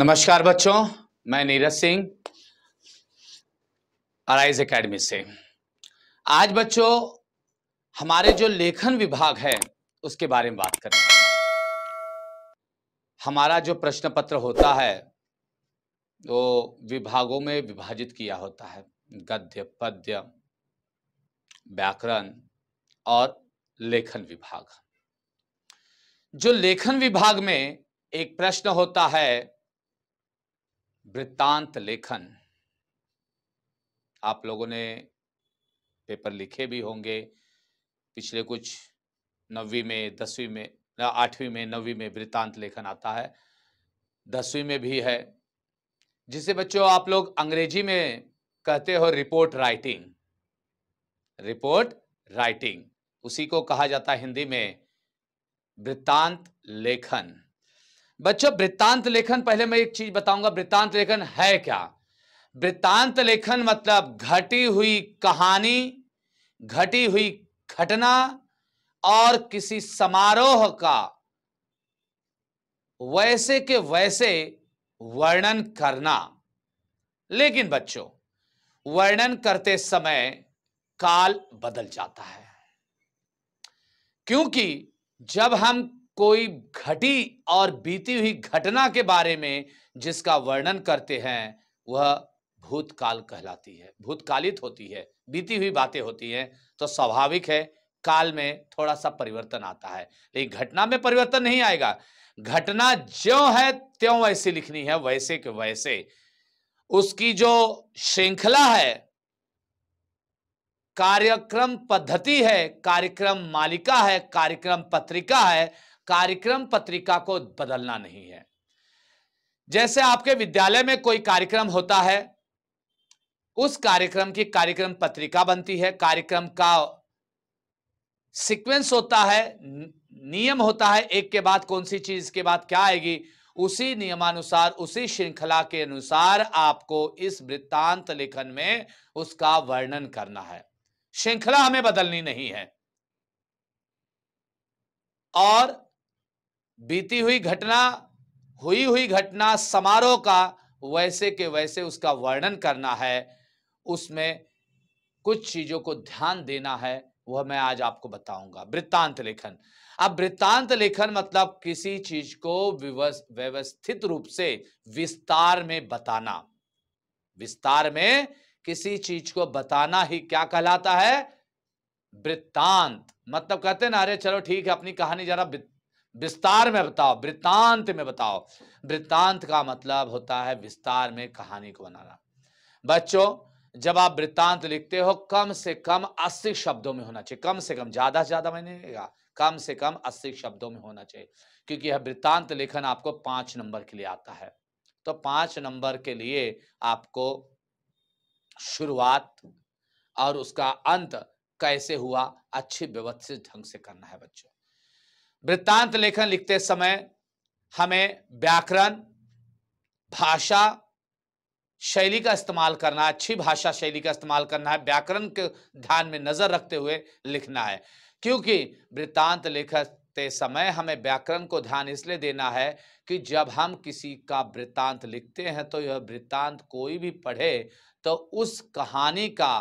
नमस्कार बच्चों मैं नीरज सिंह अराइज एकेडमी से आज बच्चों हमारे जो लेखन विभाग है उसके बारे में बात करें हमारा जो प्रश्न पत्र होता है वो विभागों में विभाजित किया होता है गद्य पद्य व्याकरण और लेखन विभाग जो लेखन विभाग में एक प्रश्न होता है वृत्तांत लेखन आप लोगों ने पेपर लिखे भी होंगे पिछले कुछ नवी में दसवीं में आठवीं में नवीं में वृत्तांत लेखन आता है दसवीं में भी है जिसे बच्चों आप लोग अंग्रेजी में कहते हो रिपोर्ट राइटिंग रिपोर्ट राइटिंग उसी को कहा जाता है हिंदी में वृत्तांत लेखन बच्चों वृत्तांत लेखन पहले मैं एक चीज बताऊंगा वृत्तांत लेखन है क्या वृत्तांत लेखन मतलब घटी हुई कहानी घटी हुई घटना और किसी समारोह का वैसे के वैसे वर्णन करना लेकिन बच्चों वर्णन करते समय काल बदल जाता है क्योंकि जब हम कोई घटी और बीती हुई घटना के बारे में जिसका वर्णन करते हैं वह भूतकाल कहलाती है भूतकालित होती है बीती हुई बातें होती हैं तो स्वाभाविक है काल में थोड़ा सा परिवर्तन आता है लेकिन घटना में परिवर्तन नहीं आएगा घटना ज्यो है त्यों वैसे लिखनी है वैसे के वैसे उसकी जो श्रृंखला है कार्यक्रम पद्धति है कार्यक्रम मालिका है कार्यक्रम पत्रिका है कार्यक्रम पत्रिका को बदलना नहीं है जैसे आपके विद्यालय में कोई कार्यक्रम होता है उस कार्यक्रम की कार्यक्रम पत्रिका बनती है कार्यक्रम का सीक्वेंस होता है नियम होता है एक के बाद कौन सी चीज के बाद क्या आएगी उसी नियमानुसार उसी श्रृंखला के अनुसार आपको इस वृत्तांत लेखन में उसका वर्णन करना है श्रृंखला हमें बदलनी नहीं है और बीती हुई घटना हुई हुई घटना समारोह का वैसे के वैसे उसका वर्णन करना है उसमें कुछ चीजों को ध्यान देना है वह मैं आज आपको बताऊंगा वृत्तांत लेखन अब वृत्तांत लेखन मतलब किसी चीज को व्यवस्थित रूप से विस्तार में बताना विस्तार में किसी चीज को बताना ही क्या कहलाता है वृत्तांत मतलब कहते हैं ना अरे चलो ठीक है अपनी कहानी जरा विस्तार में बताओ वृत्तांत में बताओ वृत्तांत का मतलब होता है विस्तार में कहानी को बनाना बच्चों जब आप वृत्तांत लिखते हो कम से कम 80 शब्दों में होना चाहिए कम से कम ज्यादा से ज्यादा मैंने लिखा कम से कम 80 शब्दों में होना चाहिए क्योंकि यह वृत्तांत लेखन आपको पांच नंबर के लिए आता है तो पांच नंबर के लिए आपको शुरुआत और उसका अंत कैसे हुआ अच्छे व्यवस्थित ढंग से करना है बच्चों वृत्तांत लेखन लिखते समय हमें व्याकरण भाषा शैली का इस्तेमाल करना है अच्छी भाषा शैली का इस्तेमाल करना है व्याकरण के ध्यान में नजर रखते हुए लिखना है क्योंकि वृत्तांत लिखते समय हमें व्याकरण को ध्यान इसलिए देना है कि जब हम किसी का वृत्तांत लिखते हैं तो यह वृत्तांत कोई भी पढ़े तो उस कहानी का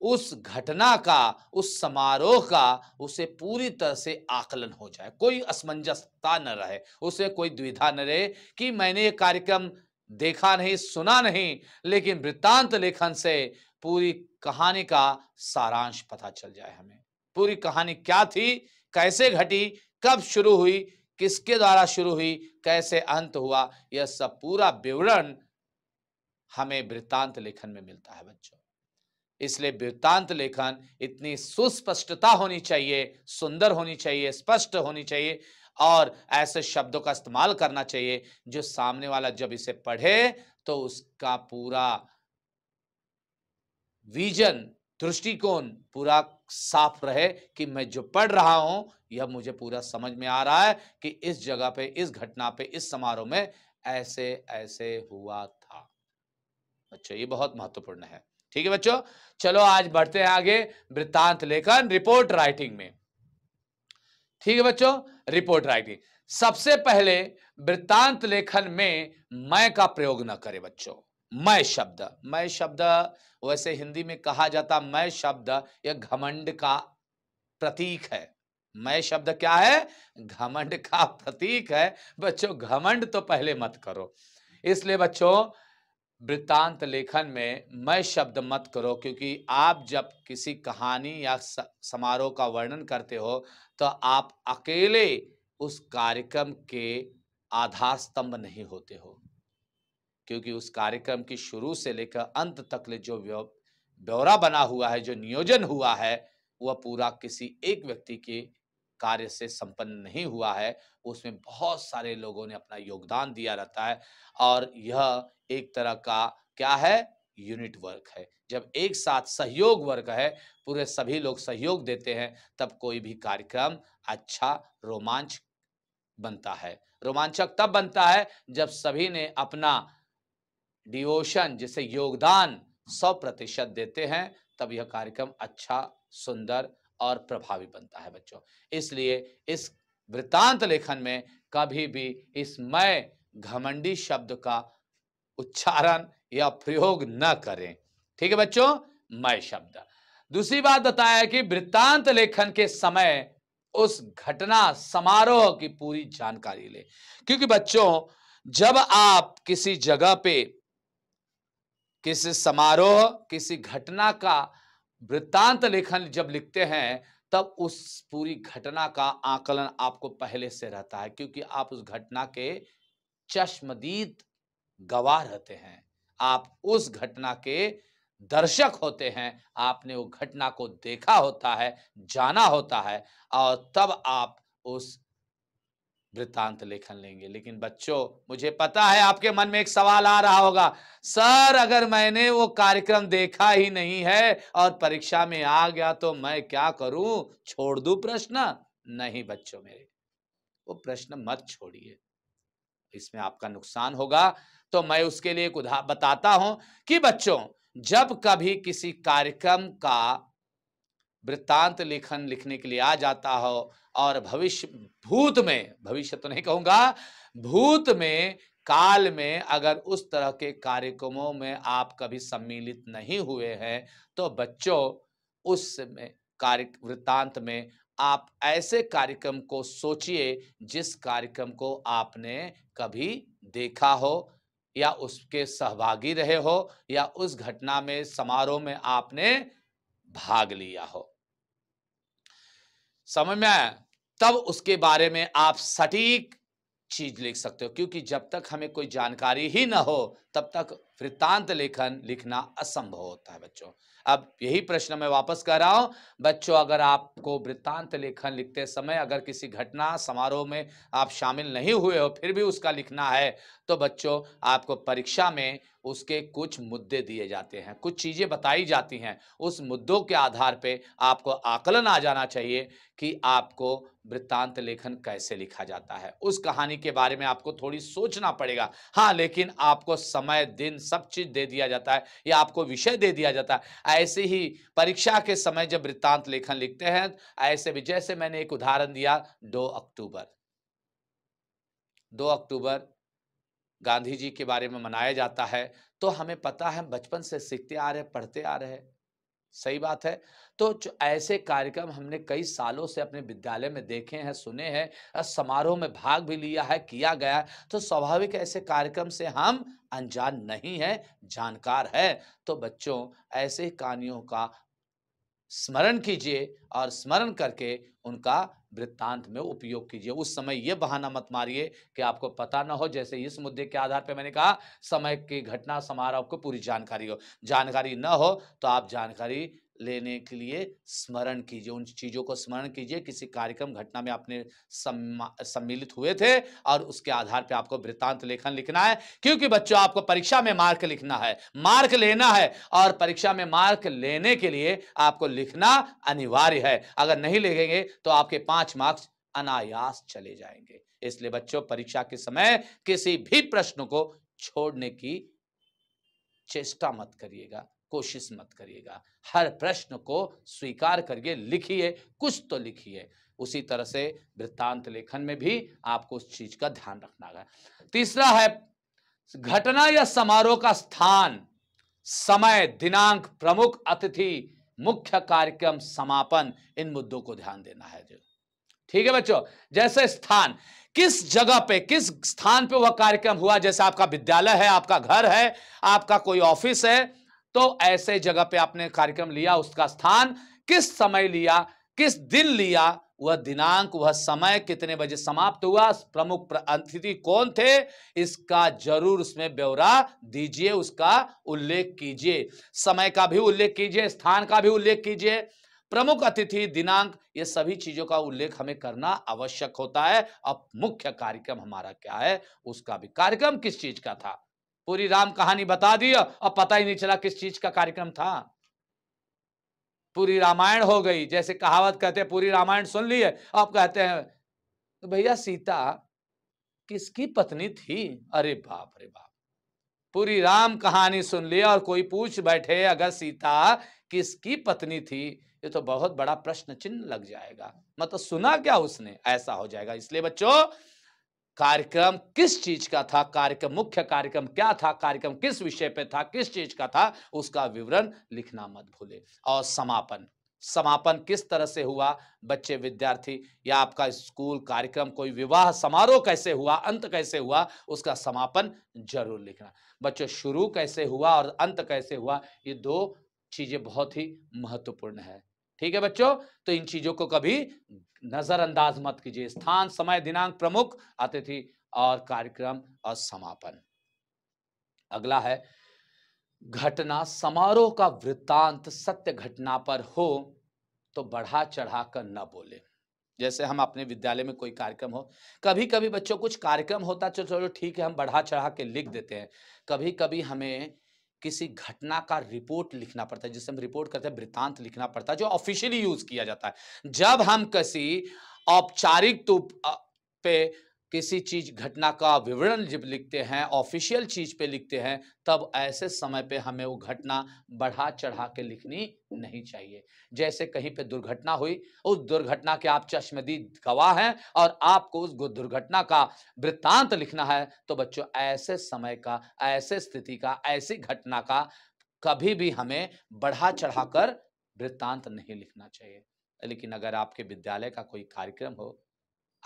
उस घटना का उस समारोह का उसे पूरी तरह से आकलन हो जाए कोई असमंजसता न रहे उसे कोई द्विधा न रहे कि मैंने ये कार्यक्रम देखा नहीं सुना नहीं लेकिन वृत्तांत लेखन से पूरी कहानी का सारांश पता चल जाए हमें पूरी कहानी क्या थी कैसे घटी कब शुरू हुई किसके द्वारा शुरू हुई कैसे अंत हुआ यह सब पूरा विवरण हमें वृत्तांत लेखन में मिलता है बच्चों इसलिए वृत्तांत लेखन इतनी सुस्पष्टता होनी चाहिए सुंदर होनी चाहिए स्पष्ट होनी चाहिए और ऐसे शब्दों का इस्तेमाल करना चाहिए जो सामने वाला जब इसे पढ़े तो उसका पूरा विजन दृष्टिकोण पूरा साफ रहे कि मैं जो पढ़ रहा हूं यह मुझे पूरा समझ में आ रहा है कि इस जगह पे इस घटना पे इस समारोह में ऐसे ऐसे हुआ अच्छा ये बहुत महत्वपूर्ण है ठीक है बच्चों चलो आज बढ़ते हैं आगे वृत्तांत लेखन रिपोर्ट राइटिंग में ठीक है बच्चों रिपोर्ट राइटिंग सबसे पहले वृत्तांत लेखन में मैं का प्रयोग ना करें बच्चों मैं शब्द मैं शब्द वैसे हिंदी में कहा जाता मैं शब्द यह घमंड का प्रतीक है मैं शब्द क्या है घमंड का प्रतीक है बच्चों घमंड तो पहले मत करो इसलिए बच्चों वृत्तांत लेखन में मैं शब्द मत करो क्योंकि आप जब किसी कहानी या समारोह का वर्णन करते हो तो आप अकेले उस कार्यक्रम के आधार स्तंभ नहीं होते हो क्योंकि उस कार्यक्रम की शुरू से लेकर अंत तक ले जो ब्यौरा बना हुआ है जो नियोजन हुआ है वह पूरा किसी एक व्यक्ति के कार्य से संपन्न नहीं हुआ है उसमें बहुत सारे लोगों ने अपना योगदान दिया रहता है और यह एक तरह का क्या है यूनिट वर्क है जब एक साथ सहयोग वर्क है पूरे सभी लोग सहयोग देते हैं तब कोई भी कार्यक्रम अच्छा रोमांच बनता है रोमांचक तब बनता है जब सभी ने अपना डिवोशन जिसे योगदान सौ प्रतिशत देते हैं तब यह कार्यक्रम अच्छा सुंदर और प्रभावी बनता है बच्चों इसलिए इस वृतांत लेखन में कभी भी इस मैं घमंडी शब्द का उच्चारण या प्रयोग न करें ठीक है बच्चों मैं शब्द दूसरी बात बताया कि वृत्तांत लेखन के समय उस घटना समारोह की पूरी जानकारी ले क्योंकि बच्चों जब आप किसी जगह पे किसी समारोह किसी घटना का वृत्तांत लेखन जब लिखते हैं तब उस पूरी घटना का आकलन आपको पहले से रहता है क्योंकि आप उस घटना के चश्मदीद गवाह रहते हैं आप उस घटना के दर्शक होते हैं आपने वो घटना को देखा होता है जाना होता है और तब आप उस वृत्तांत लेखन लेंगे लेकिन बच्चों मुझे पता है आपके मन में एक सवाल आ रहा होगा सर अगर मैंने वो कार्यक्रम देखा ही नहीं है और परीक्षा में आ गया तो मैं क्या करूं छोड़ दू प्रश्न नहीं बच्चों मेरे वो प्रश्न मत छोड़िए इसमें आपका नुकसान होगा तो मैं उसके लिए उदा बताता हूं कि बच्चों जब कभी किसी कार्यक्रम का वृत्तांत लेखन लिखने के लिए आ जाता हो और भविष्य भूत में भविष्य तो नहीं कहूंगा भूत में काल में अगर उस तरह के कार्यक्रमों में आप कभी सम्मिलित नहीं हुए हैं तो बच्चों उस में कार्य वृत्तांत में आप ऐसे कार्यक्रम को सोचिए जिस कार्यक्रम को आपने कभी देखा हो या उसके सहभागी रहे हो या उस घटना में समारोह में आपने भाग लिया हो समझ में आया तब उसके बारे में आप सटीक चीज लिख सकते हो क्योंकि जब तक हमें कोई जानकारी ही ना हो तब तक वृत्तांत लेखन लिखना असंभव होता है बच्चों अब यही प्रश्न मैं वापस कर रहा हूं बच्चों अगर आपको वृत्तांत लेखन लिखते समय अगर किसी घटना समारोह में आप शामिल नहीं हुए हो फिर भी उसका लिखना है तो बच्चों आपको परीक्षा में उसके कुछ मुद्दे दिए जाते हैं कुछ चीज़ें बताई जाती हैं उस मुद्दों के आधार पे आपको आकलन आ जाना चाहिए कि आपको वृत्तांत लेखन कैसे लिखा जाता है उस कहानी के बारे में आपको थोड़ी सोचना पड़ेगा हाँ लेकिन आपको समय दिन सब चीज दे दिया जाता है या आपको विषय दे दिया जाता है ऐसे ही परीक्षा के समय जब वृत्तांत लेखन लिखते हैं ऐसे भी जैसे मैंने एक उदाहरण दिया दो अक्टूबर दो अक्टूबर गांधी जी के बारे में मनाया जाता है तो हमें पता है बचपन से सीखते आ रहे पढ़ते आ रहे सही बात है तो ऐसे कार्यक्रम हमने कई सालों से अपने विद्यालय में देखे हैं सुने हैं समारोह में भाग भी लिया है किया गया तो स्वाभाविक ऐसे कार्यक्रम से हम अनजान नहीं हैं जानकार है तो बच्चों ऐसे कहानियों का स्मरण कीजिए और स्मरण करके उनका वृत्तांत में उपयोग कीजिए उस समय यह बहाना मत मारिए कि आपको पता ना हो जैसे इस मुद्दे के आधार पर मैंने कहा समय की घटना समारोह को पूरी जानकारी हो जानकारी ना हो तो आप जानकारी लेने के लिए स्मरण कीजिए उन चीज़ों को स्मरण कीजिए किसी कार्यक्रम घटना में आपने सम्मिलित हुए थे और उसके आधार पर आपको वृत्तांत लेखन लिखना है क्योंकि बच्चों आपको परीक्षा में मार्क लिखना है मार्क लेना है और परीक्षा में मार्क लेने के लिए आपको लिखना अनिवार्य है अगर नहीं लिखेंगे तो आपके पाँच मार्क्स अनायास चले जाएंगे इसलिए बच्चों परीक्षा के समय किसी भी प्रश्न को छोड़ने की चेष्टा मत करिएगा कोशिश मत करिएगा हर प्रश्न को स्वीकार करके लिखिए कुछ तो लिखिए उसी तरह से वृत्तांत लेखन में भी आपको उस चीज का ध्यान रखना है तीसरा है घटना या समारोह का स्थान समय दिनांक प्रमुख अतिथि मुख्य कार्यक्रम समापन इन मुद्दों को ध्यान देना है जो ठीक है बच्चों जैसे स्थान किस जगह पे किस स्थान पे वह कार्यक्रम हुआ जैसे आपका विद्यालय है आपका घर है आपका कोई ऑफिस है तो ऐसे जगह पे आपने कार्यक्रम लिया उसका स्थान किस समय लिया किस दिन लिया वह दिनांक वह समय कितने बजे समाप्त हुआ प्रमुख अतिथि कौन थे इसका जरूर उसमें ब्यौरा दीजिए उसका उल्लेख कीजिए समय का भी उल्लेख कीजिए स्थान का भी उल्लेख कीजिए प्रमुख अतिथि दिनांक ये सभी चीजों का उल्लेख हमें करना आवश्यक होता है अब मुख्य कार्यक्रम हमारा क्या है उसका भी कार्यक्रम किस चीज का था पूरी राम कहानी बता दी और पता ही नहीं चला किस चीज का कार्यक्रम था पूरी रामायण हो गई जैसे कहावत कहते हैं पूरी रामायण सुन ली है आप कहते हैं तो भैया सीता किसकी पत्नी थी अरे बाप रे बाप पूरी राम कहानी सुन लिया और कोई पूछ बैठे अगर सीता किसकी पत्नी थी ये तो बहुत बड़ा प्रश्न चिन्ह लग जाएगा मतलब सुना क्या उसने ऐसा हो जाएगा इसलिए बच्चों कार्यक्रम किस चीज का था कार्यक्रम मुख्य कार्यक्रम क्या था कार्यक्रम किस विषय पे था किस चीज का था उसका विवरण लिखना मत भूले और समापन समापन किस तरह से हुआ बच्चे विद्यार्थी या आपका स्कूल कार्यक्रम कोई विवाह समारोह कैसे हुआ अंत कैसे हुआ उसका समापन जरूर लिखना बच्चों शुरू कैसे हुआ और अंत कैसे हुआ ये दो चीजें बहुत ही महत्वपूर्ण है ठीक है बच्चों तो इन चीजों को कभी नजरअंदाज मत कीजिए स्थान समय दिनांक प्रमुख अतिथि और कार्यक्रम और समापन अगला है घटना समारोह का वृत्तांत सत्य घटना पर हो तो बढ़ा चढ़ा कर न बोले जैसे हम अपने विद्यालय में कोई कार्यक्रम हो कभी कभी बच्चों कुछ कार्यक्रम होता चलो चलो ठीक है हम बढ़ा चढ़ा के लिख देते हैं कभी कभी हमें किसी घटना का रिपोर्ट लिखना पड़ता है जिसे हम रिपोर्ट करते हैं वृत्तांत लिखना पड़ता है जो ऑफिशियली यूज किया जाता है जब हम किसी औपचारिक पे किसी चीज घटना का विवरण जब लिखते हैं ऑफिशियल चीज पे लिखते हैं तब ऐसे समय पे हमें वो घटना बढ़ा चढ़ा के लिखनी नहीं चाहिए जैसे कहीं पे दुर्घटना हुई उस दुर्घटना के आप चश्मदी गवाह हैं और आपको उस दुर्घटना का वृत्तांत लिखना है तो बच्चों ऐसे समय का ऐसे स्थिति का ऐसी घटना का कभी भी हमें बढ़ा चढ़ा वृत्तांत नहीं लिखना चाहिए लेकिन अगर आपके विद्यालय का कोई कार्यक्रम हो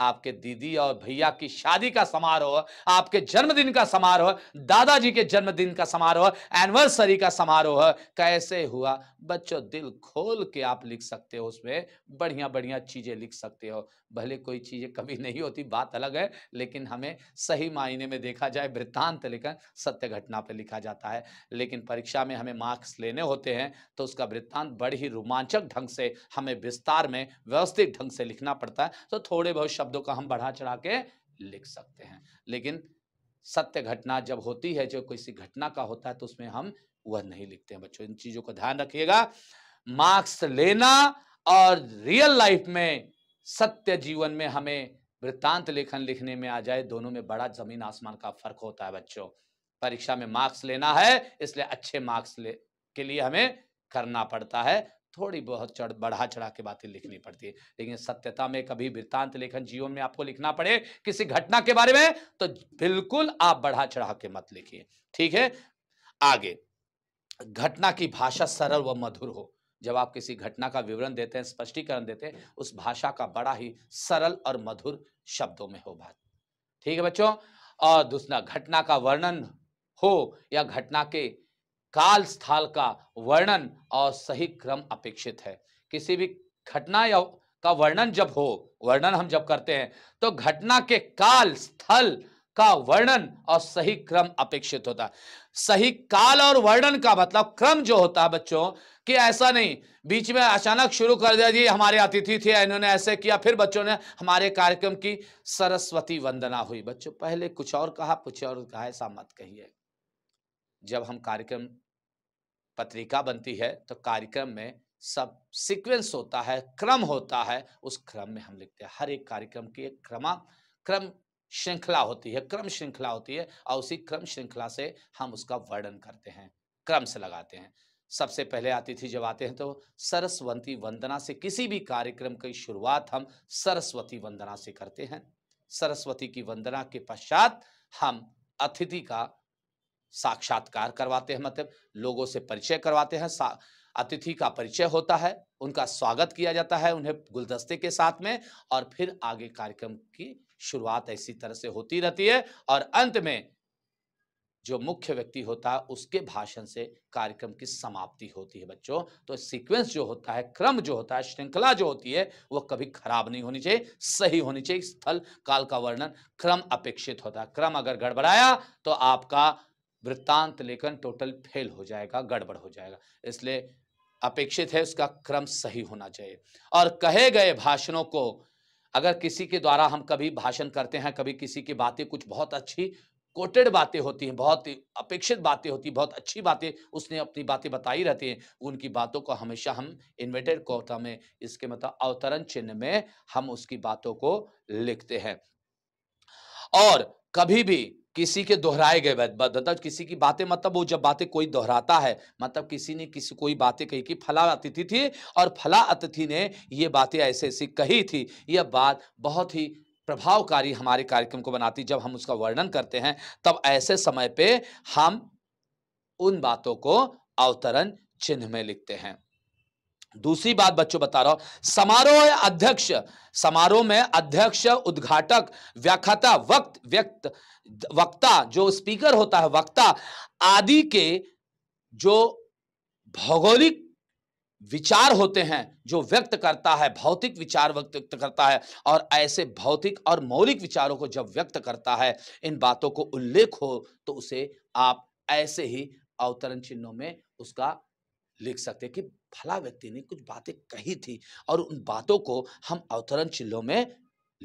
आपके दीदी और भैया की शादी का समारोह आपके जन्मदिन का समारोह दादाजी के जन्मदिन का समारोह एनिवर्सरी का समारोह कैसे हुआ बच्चों दिल खोल के आप लिख सकते हो उसमें बढ़िया बढ़िया चीज़ें लिख सकते हो भले कोई चीज़ें कभी नहीं होती बात अलग है लेकिन हमें सही मायने में देखा जाए वृत्तांत लेखन सत्य घटना पर लिखा जाता है लेकिन परीक्षा में हमें मार्क्स लेने होते हैं तो उसका वृत्तांत बड़ी ही रोमांचक ढंग से हमें विस्तार में व्यवस्थित ढंग से लिखना पड़ता है तो थोड़े बहुत शब्दों का हम बढ़ा चढ़ा के लिख सकते हैं लेकिन सत्य घटना जब होती है जो किसी घटना का होता है तो उसमें हम वह नहीं लिखते हैं बच्चों इन चीजों का ध्यान रखिएगा मार्क्स लेना और रियल लाइफ में सत्य जीवन में हमें वृत्तांत लेखन लिखने में आ जाए दोनों में बड़ा जमीन आसमान का फर्क होता है बच्चों परीक्षा में मार्क्स लेना है इसलिए अच्छे मार्क्स ले के लिए हमें करना पड़ता है थोड़ी बहुत चढ़ बढ़ा चढ़ा के बातें लिखनी हम्म। पड़ती है लेकिन सत्यता में कभी वृत्तांत लेखन जीवन में आपको लिखना पड़े किसी घटना के बारे में तो बिल्कुल आप बढ़ा चढ़ा के मत लिखिए ठीक है आगे घटना की भाषा सरल व मधुर हो जब आप किसी घटना का विवरण देते हैं स्पष्टीकरण देते हैं उस भाषा का बड़ा ही सरल और मधुर शब्दों में हो बात ठीक है बच्चों और दूसरा घटना का वर्णन हो या घटना के काल स्थल का वर्णन और सही क्रम अपेक्षित है किसी भी घटना या का वर्णन जब हो वर्णन हम जब करते हैं तो घटना के काल स्थल का वर्णन और सही क्रम अपेक्षित होता है सही काल और वर्णन का मतलब क्रम जो होता है बच्चों कि ऐसा नहीं बीच में अचानक शुरू कर दिया जी हमारे अतिथि थे इन्होंने ऐसे किया फिर बच्चों ने हमारे कार्यक्रम की सरस्वती वंदना हुई बच्चों पहले कुछ और कहा कुछ और कहा ऐसा मत कहिए जब हम कार्यक्रम पत्रिका बनती है तो कार्यक्रम में सब सीक्वेंस होता है क्रम होता है उस क्रम में हम लिखते हैं हर एक कार्यक्रम की एक क्रमा क्रम श्रृंखला होती है क्रम श्रृंखला होती है और उसी क्रम श्रृंखला से हम उसका वर्णन करते हैं क्रम से लगाते हैं सबसे पहले अतिथि जब आते हैं तो सरस्वती वंदना से किसी भी कार्यक्रम की शुरुआत हम सरस्वती वंदना से करते हैं सरस्वती की वंदना के पश्चात हम अतिथि का साक्षात्कार करवाते हैं मतलब लोगों से परिचय करवाते हैं अतिथि का परिचय होता है उनका स्वागत किया जाता है उन्हें गुलदस्ते के साथ में और फिर आगे कार्यक्रम की शुरुआत ऐसी तरह से होती रहती है और अंत में जो मुख्य व्यक्ति होता है उसके भाषण से कार्यक्रम की समाप्ति होती है बच्चों तो सीक्वेंस जो होता है क्रम जो होता है श्रृंखला जो होती है वो कभी खराब नहीं होनी चाहिए सही होनी चाहिए स्थल काल का वर्णन क्रम अपेक्षित होता है क्रम अगर गड़बड़ाया तो आपका वृत्तांत लेखन टोटल फेल हो जाएगा गड़बड़ हो जाएगा इसलिए अपेक्षित है उसका क्रम सही होना चाहिए और कहे गए भाषणों को अगर किसी के द्वारा हम कभी भाषण करते हैं कभी किसी की बातें कुछ बहुत अच्छी कोटेड बातें होती हैं बहुत अपेक्षित बातें होती हैं बहुत अच्छी बातें उसने अपनी बातें बताई रहती हैं उनकी बातों को हमेशा हम इन्वेटेड कोटा में इसके मतलब अवतरण चिन्ह में हम उसकी बातों को लिखते हैं और कभी भी किसी के दोहराए गए मतलब किसी की बातें मतलब वो जब बातें कोई दोहराता है मतलब किसी ने किसी कोई बातें कही कि फला अतिथि थी और फला अतिथि ने ये बातें ऐसे ऐसी कही थी यह बात बहुत ही प्रभावकारी हमारे कार्यक्रम को बनाती जब हम उसका वर्णन करते हैं तब ऐसे समय पे हम उन बातों को अवतरण चिन्ह में लिखते हैं दूसरी बात बच्चों बता रहा हूं समारोह अध्यक्ष समारोह में अध्यक्ष उद्घाटक व्याख्याता वक्त व्यक्त वक्ता जो स्पीकर होता है वक्ता आदि के जो भौगोलिक विचार होते हैं जो व्यक्त करता है भौतिक विचार व्यक्त करता है और ऐसे भौतिक और मौलिक विचारों को जब व्यक्त करता है इन बातों को उल्लेख हो तो उसे आप ऐसे ही अवतरण चिन्हों में उसका लिख सकते कि फला व्यक्ति ने कुछ बातें कही थी और उन बातों को हम अवतरण चिल्लों में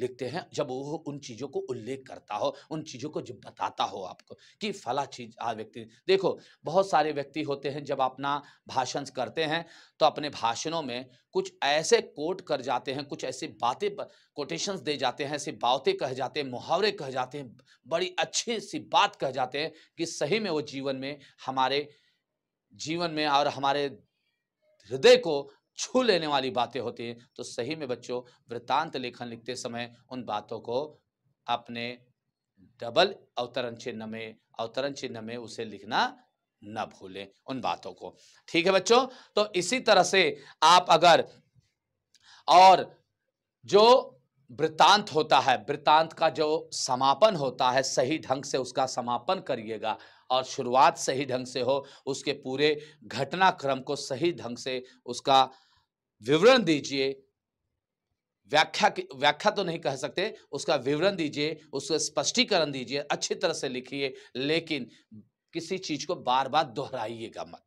लिखते हैं जब वो उन चीज़ों को उल्लेख करता हो उन चीज़ों को जब बताता हो आपको कि फला चीज आ व्यक्ति देखो बहुत सारे व्यक्ति होते हैं जब अपना भाषण करते हैं तो अपने भाषणों में कुछ ऐसे कोट कर जाते हैं कुछ ऐसी बातें कोटेशंस दे जाते हैं ऐसी बातें कह जाते हैं मुहावरे कह जाते हैं बड़ी अच्छी सी बात कह जाते हैं कि सही में वो जीवन में हमारे जीवन में और हमारे हृदय को छू लेने वाली बातें होती हैं तो सही में बच्चों वृतांत लेखन लिखते समय उन बातों को अपने डबल अवतरण चिन्ह में अवतरण चिन्ह में उसे लिखना न भूलें उन बातों को ठीक है बच्चों तो इसी तरह से आप अगर और जो वृतांत होता है वृतांत का जो समापन होता है सही ढंग से उसका समापन करिएगा और शुरुआत सही ढंग से हो उसके पूरे घटनाक्रम को सही ढंग से उसका विवरण दीजिए व्याख्या व्याख्या तो नहीं कह सकते उसका विवरण दीजिए उसका स्पष्टीकरण दीजिए अच्छी तरह से लिखिए लेकिन किसी चीज को बार बार दोहराइएगा मत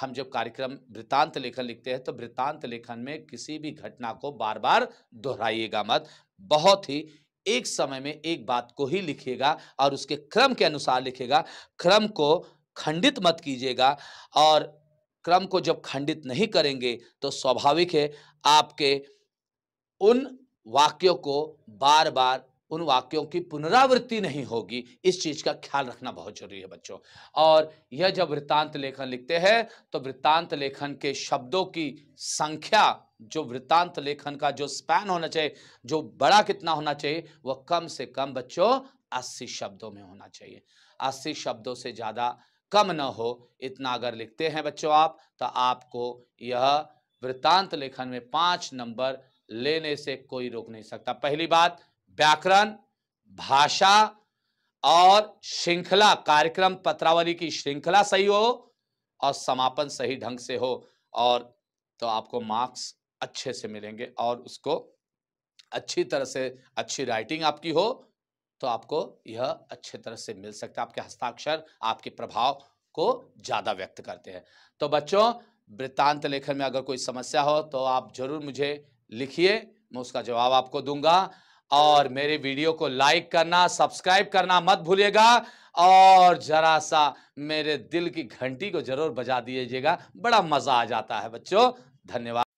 हम जब कार्यक्रम वृत्तांत लेखन लिखते हैं तो वृत्तांत लेखन में किसी भी घटना को बार बार दोहराइएगा मत बहुत ही एक समय में एक बात को ही लिखिएगा और उसके क्रम के अनुसार लिखेगा क्रम को खंडित मत कीजिएगा और क्रम को जब खंडित नहीं करेंगे तो स्वाभाविक है आपके उन वाक्यों को बार बार उन वाक्यों की पुनरावृत्ति नहीं होगी इस चीज का ख्याल रखना बहुत जरूरी है बच्चों और यह जब वृत्तांत लेखन लिखते हैं तो वृत्तांत लेखन के शब्दों की संख्या जो वृत्तांत लेखन का जो स्पैन होना चाहिए जो बड़ा कितना होना चाहिए वह कम से कम बच्चों अस्सी शब्दों में होना चाहिए अस्सी शब्दों से ज्यादा कम ना हो इतना अगर लिखते हैं बच्चों आप तो आपको यह वृत्तांत लेखन में पांच नंबर लेने से कोई रोक नहीं सकता पहली बात व्याकरण भाषा और श्रृंखला कार्यक्रम पत्रावली की श्रृंखला सही हो और समापन सही ढंग से हो और तो आपको मार्क्स अच्छे से मिलेंगे और उसको अच्छी तरह से अच्छी राइटिंग आपकी हो तो आपको यह अच्छे तरह से मिल सकता है आपके हस्ताक्षर आपके प्रभाव को ज़्यादा व्यक्त करते हैं तो बच्चों वृत्तांत लेखन में अगर कोई समस्या हो तो आप जरूर मुझे लिखिए मैं उसका जवाब आपको दूंगा और मेरे वीडियो को लाइक करना सब्सक्राइब करना मत भूलिएगा और जरा सा मेरे दिल की घंटी को जरूर बजा दीजिएगा बड़ा मजा आ जाता है बच्चों धन्यवाद